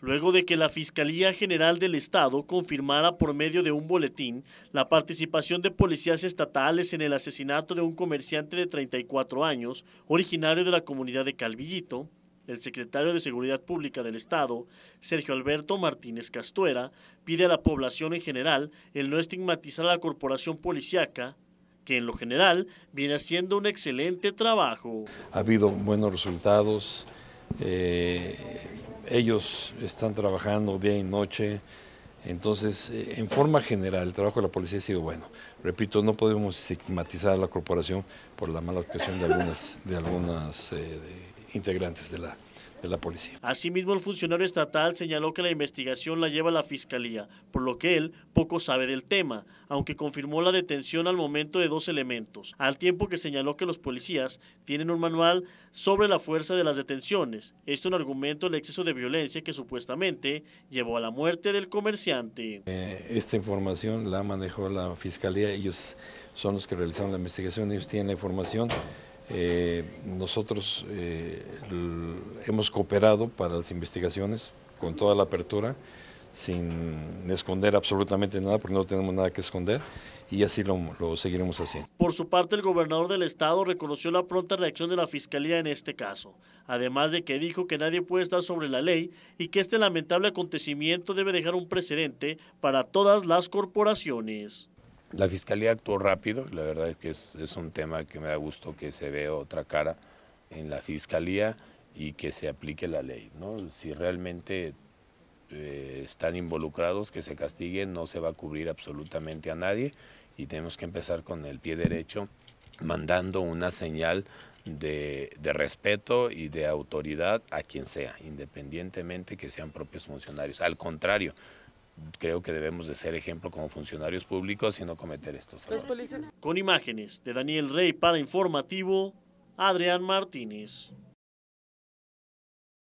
luego de que la Fiscalía General del Estado confirmara por medio de un boletín la participación de policías estatales en el asesinato de un comerciante de 34 años, originario de la comunidad de Calvillito, el secretario de Seguridad Pública del Estado, Sergio Alberto Martínez Castuera, pide a la población en general el no estigmatizar a la corporación policíaca, que en lo general viene haciendo un excelente trabajo. Ha habido buenos resultados, eh, ellos están trabajando día y noche. Entonces, eh, en forma general, el trabajo de la policía ha sido bueno. Repito, no podemos estigmatizar a la corporación por la mala actuación de algunas, de algunas eh, integrantes de la, la policía. Asimismo, el funcionario estatal señaló que la investigación la lleva la fiscalía, por lo que él poco sabe del tema, aunque confirmó la detención al momento de dos elementos, al tiempo que señaló que los policías tienen un manual sobre la fuerza de las detenciones. Esto un argumento del exceso de violencia que supuestamente llevó a la muerte del comerciante. Eh, esta información la manejó la fiscalía, ellos son los que realizaron la investigación, ellos tienen la información. Eh, nosotros eh, hemos cooperado para las investigaciones con toda la apertura, sin esconder absolutamente nada, porque no tenemos nada que esconder, y así lo seguiremos haciendo. Por su parte, el gobernador del estado reconoció la pronta reacción de la Fiscalía en este caso, además de que dijo que nadie puede estar sobre la ley y que este lamentable acontecimiento debe dejar un precedente para todas las corporaciones. La Fiscalía actuó rápido, la verdad es que es, un tema que me da gusto que se vea otra cara en la Fiscalía y que se aplique la ley. ¿no? Si realmente eh, están involucrados, que se castiguen, no se va a cubrir absolutamente a nadie y tenemos que empezar con el pie derecho mandando una señal de, de, respeto y de autoridad a quien sea, independientemente que sean propios funcionarios. Al contrario, creo que debemos de ser ejemplo como funcionarios públicos y no cometer estos errores. Con imágenes de Daniel Rey para Informativo, Adrián Martínez.